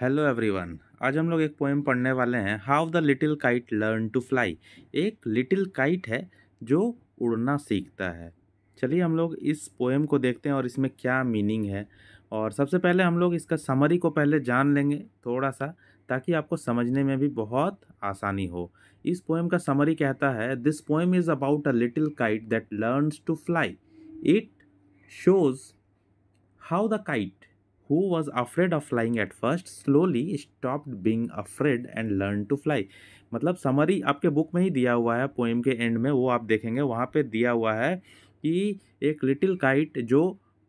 Hello everyone आज हम लोग एक पोएम पढ़ने वाले हैं how the little kite learn to fly एक लिटिल काइट है जो उड़ना सीखता है चलिए हम लोग इस पोएम को देखते हैं और इसमें क्या मीनिंग है और सबसे पहले हम लोग इसका समरी को पहले जान लेंगे थोड़ा सा ताकि आपको समझने में भी बहुत आसानी हो इस पोएम का समरी कहता है this poem is about a little kite that learns to fly it shows how the kite who was afraid of flying at first slowly stopped being afraid and learned to fly मतलब summary आपके book में ही दिया हुआ है poem के and में वो आप देखेंगे वहाँ पे दिया हुआ है कि एक लिटिल काइट जो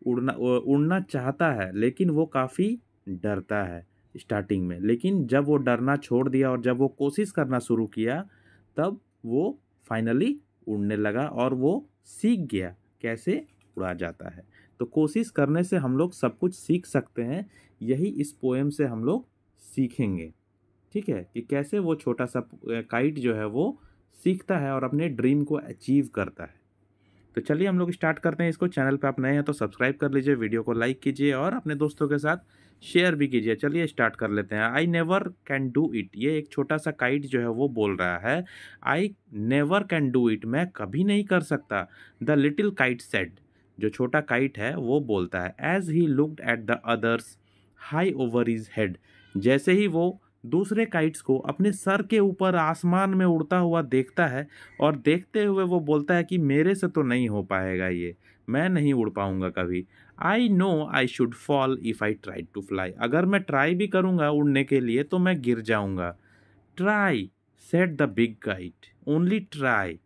उड़ना उड़ना चाहता है लेकिन वो काफ़ी डरता है स्टार्टिंग में लेकिन जब वो डरना छोड़ दिया और जब वो कोशिश करना शुरू किया तब वो फाइनली उड़ने लगा और वो सीख गया कैसे उड़ा जाता है तो कोशिश करने से हम लोग सब कुछ सीख सकते हैं यही इस पोएम से हम लोग सीखेंगे ठीक है कि कैसे वो छोटा सा काइट जो है वो सीखता है और अपने ड्रीम को अचीव करता है तो चलिए हम लोग स्टार्ट करते हैं इसको चैनल पे आप नए हैं तो सब्सक्राइब कर लीजिए वीडियो को लाइक कीजिए और अपने दोस्तों के साथ शेयर भी कीजिए चलिए स्टार्ट कर लेते हैं I never can do it ये एक छोटा सा काइट जो है वो बोल रहा है I never can do it मैं कभी नहीं कर सकता द लिटिल काइट सेट जो छोटा काइट है वो बोलता है as he looked at the others high over his head जैसे ही वो दूसरे काइट्स को अपने सर के ऊपर आसमान में उड़ता हुआ देखता है और देखते हुए वो बोलता है कि मेरे से तो नहीं हो पाएगा ये मैं नहीं उड़ पाऊँगा कभी I know I should fall if I try to fly अगर मैं ट्राई भी करूँगा उड़ने के लिए तो मैं गिर जाऊँगा try said the big kite only try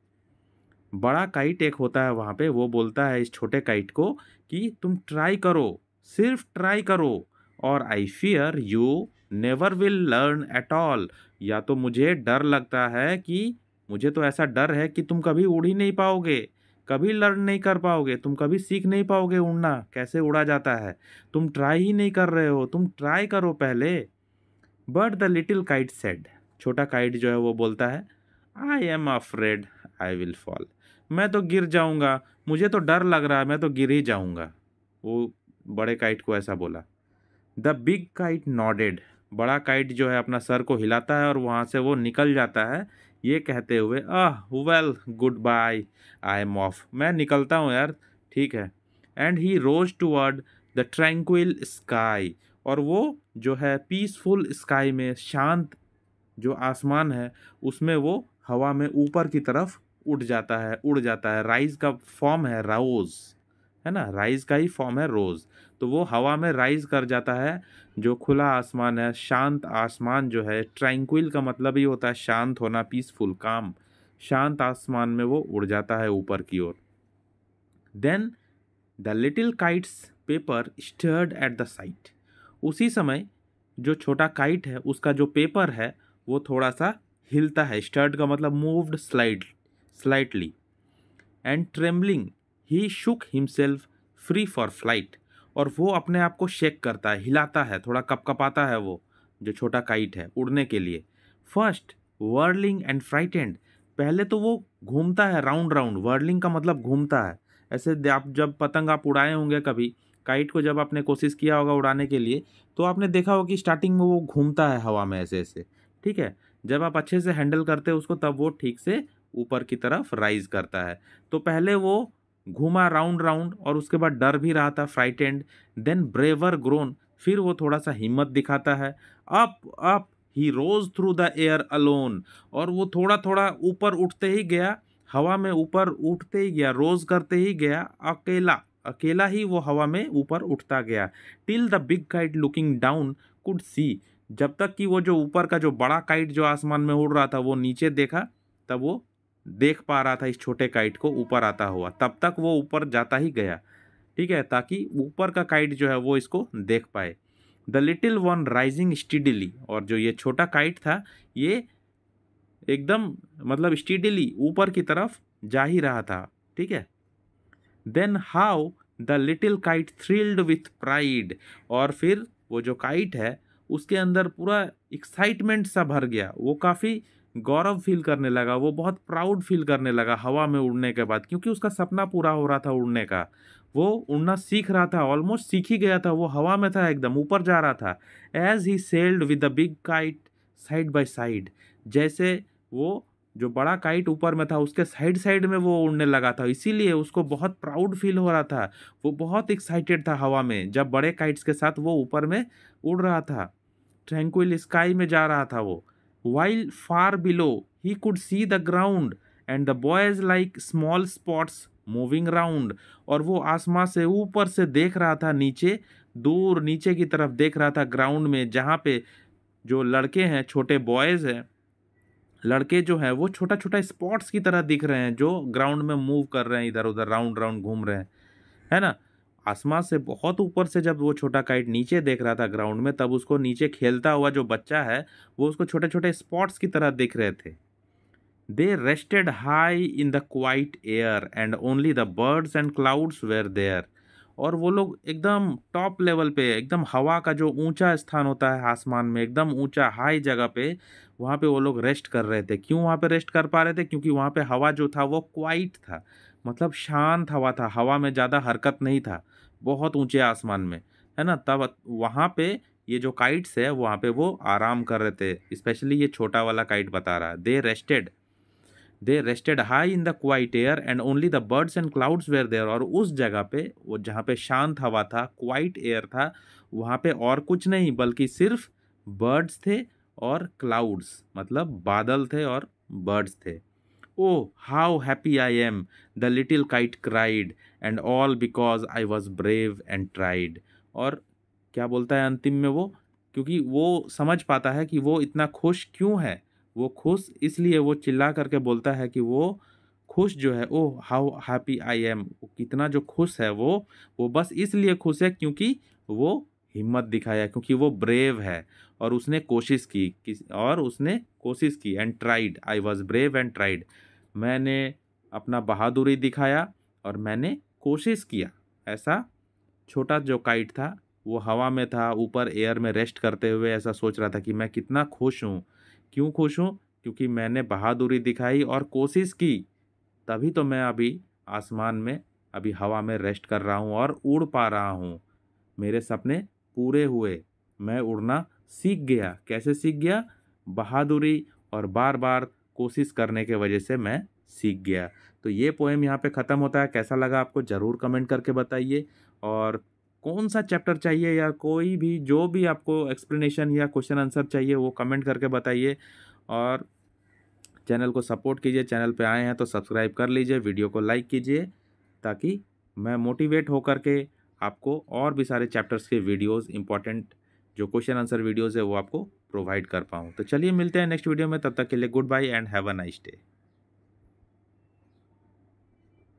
बड़ा काइट एक होता है वहाँ पे वो बोलता है इस छोटे काइट को कि तुम ट्राई करो सिर्फ ट्राई करो और I fear you never will learn at all या तो मुझे डर लगता है कि मुझे तो ऐसा डर है कि तुम कभी उड़ ही नहीं पाओगे कभी लर्न नहीं कर पाओगे तुम कभी सीख नहीं पाओगे उड़ना कैसे उड़ा जाता है तुम ट्राई ही नहीं कर रहे हो तुम ट्राई करो पहले but the little kite said छोटा काइट जो है वो बोलता है I am afraid I will fall मैं तो गिर जाऊँगा मुझे तो डर लग रहा है मैं तो गिर ही जाऊँगा वो बड़े काइट को ऐसा बोला द बिग काइट नॉडेड बड़ा काइट जो है अपना सर को हिलाता है और वहाँ से वो निकल जाता है ये कहते हुए ah well goodbye I am off मैं निकलता हूँ यार ठीक है and he rose toward the tranquil sky और वो जो है पीसफुल स्काई में शांत जो आसमान है उसमें वो हवा में ऊपर की तरफ उठ जाता है उड़ जाता है राइज का फॉर्म है राउज है ना राइज का ही फॉर्म है रोज तो वो हवा में राइज कर जाता है जो खुला आसमान है शांत आसमान जो है ट्रैंक्विल का मतलब ही होता है शांत होना पीसफुल काम शांत आसमान में वो उड़ जाता है ऊपर की ओर then the little kite's paper stirred at the sight उसी समय जो छोटा काइट है उसका जो पेपर है वो थोड़ा सा हिलता है स्टर्ड का मतलब moved slide slightly, and trembling he shook himself free for flight और वो अपने आप को शेक करता है हिलाता है थोड़ा कपकपाता है वो जो छोटा काइट है उड़ने के लिए फर्स्ट वर्लिंग एंड फ्राइटेंड पहले तो वो घूमता है राउंड राउंड वर्लिंग का मतलब घूमता है ऐसे आप जब पतंग आप उड़ाए होंगे कभी काइट को जब आपने कोशिश किया होगा उड़ाने के लिए तो आपने देखा होगा कि स्टार्टिंग में वो घूमता है हवा में ऐसे ऐसे ठीक है जब आप अच्छे से हैंडल करते हो उसको तब वो ठीक से ऊपर की तरफ राइज करता है तो पहले वो घूमा राउंड राउंड और उसके बाद डर भी रहा था फ्राइटेंड देन ब्रेवर ग्रोन फिर वो थोड़ा सा हिम्मत दिखाता है up up he rose through the air alone और वो थोड़ा थोड़ा ऊपर उठते ही गया हवा में ऊपर उठते ही गया रोज करते ही गया अकेला अकेला ही वो हवा में ऊपर उठता गया till the big kite looking down could see जब तक कि वो जो ऊपर का जो बड़ा काइट जो आसमान में उड़ रहा था वो नीचे देखा तब वो देख पा रहा था इस छोटे काइट को ऊपर आता हुआ तब तक वो ऊपर जाता ही गया ठीक है ताकि ऊपर का काइट जो है वो इसको देख पाए the little one rising steadily और जो ये छोटा काइट था ये एकदम मतलब स्टीडिली ऊपर की तरफ जा ही रहा था ठीक है then how the little kite thrilled with pride और फिर वो जो काइट है उसके अंदर पूरा एक्साइटमेंट सा भर गया वो काफ़ी गौरव फील करने लगा वो बहुत प्राउड फील करने लगा हवा में उड़ने के बाद क्योंकि उसका सपना पूरा हो रहा था उड़ने का वो उड़ना सीख रहा था ऑलमोस्ट सीख ही गया था वो हवा में था एकदम ऊपर जा रहा था as he sailed with the big kite side by side जैसे वो जो बड़ा काइट ऊपर में था उसके साइड साइड में वो उड़ने लगा था इसीलिए उसको बहुत प्राउड फील हो रहा था वो बहुत एक्साइटेड था हवा में जब बड़े काइट्स के साथ वो ऊपर में उड़ रहा था ट्रैंक्विल स्काई में जा रहा था वो While far below, he could see the ground and the boys like small spots moving round. और वो आसमां से ऊपर से देख रहा था नीचे दूर नीचे की तरफ देख रहा था ग्राउंड में जहाँ पे जो लड़के हैं छोटे बॉयज़ हैं लड़के जो हैं वो छोटा छोटा स्पॉट्स की तरह दिख रहे हैं जो ग्राउंड में मूव कर रहे हैं इधर उधर राउंड राउंड घूम रहे हैं है ना आसमान से बहुत ऊपर से जब वो छोटा काइट नीचे देख रहा था ग्राउंड में तब उसको नीचे खेलता हुआ जो बच्चा है वो उसको छोटे छोटे स्पॉट्स की तरह दिख रहे थे they rested high in the quiet air and only the birds and clouds were there और वो लोग एकदम टॉप लेवल पे एकदम हवा का जो ऊंचा स्थान होता है आसमान में एकदम ऊंचा हाई जगह पे वहाँ पे वो लोग रेस्ट कर रहे थे क्यों वहाँ पे रेस्ट कर पा रहे थे क्योंकि वहाँ पे हवा जो था वो क्वाइट था मतलब शांत हवा था हवा में ज़्यादा हरकत नहीं था बहुत ऊंचे आसमान में है ना तब वहाँ पे ये जो काइट्स है वहाँ पे वो आराम कर रहे थे स्पेशली ये छोटा वाला काइट बता रहा है they rested they rested high in the quiet air and only the birds and clouds were there और उस जगह पे वो जहाँ पे शांत हवा था क्वाइट एयर था वहाँ पे और कुछ नहीं बल्कि सिर्फ बर्ड्स थे और क्लाउड्स मतलब बादल थे और बर्ड्स थे oh how happy I am the little kite cried and all because I was brave and tried और क्या बोलता है अंतिम में वो क्योंकि वो समझ पाता है कि वो इतना खुश क्यों है वो खुश इसलिए वो चिल्ला करके बोलता है कि वो खुश जो है oh how happy I am कितना जो खुश है वो वो बस इसलिए खुश है क्योंकि वो हिम्मत दिखाया क्योंकि वो ब्रेव है और उसने कोशिश की और उसने कोशिश की and tried I was brave and tried मैंने अपना बहादुरी दिखाया और मैंने कोशिश किया ऐसा छोटा जो काइट था वो हवा में था ऊपर एयर में रेस्ट करते हुए ऐसा सोच रहा था कि मैं कितना खुश हूँ क्यों खुश हूँ क्योंकि मैंने बहादुरी दिखाई और कोशिश की तभी तो मैं अभी आसमान में अभी हवा में रेस्ट कर रहा हूँ और उड़ पा रहा हूँ मेरे सपने पूरे हुए मैं उड़ना सीख गया कैसे सीख गया बहादुरी और बार बार कोशिश करने के वजह से मैं सीख गया तो ये पोएम यहाँ पे ख़त्म होता है कैसा लगा आपको ज़रूर कमेंट करके बताइए और कौन सा चैप्टर चाहिए या कोई भी जो भी आपको एक्सप्लेनेशन या क्वेश्चन आंसर चाहिए वो कमेंट करके बताइए और चैनल को सपोर्ट कीजिए चैनल पे आए हैं तो सब्सक्राइब कर लीजिए वीडियो को लाइक कीजिए ताकि मैं मोटिवेट होकर के आपको और भी सारे चैप्टर्स के वीडियोस इंपॉर्टेंट जो क्वेश्चन आंसर वीडियोस है वो आपको प्रोवाइड कर पाऊँ तो चलिए मिलते हैं नेक्स्ट वीडियो में तब तक के लिए goodbye and have a nice day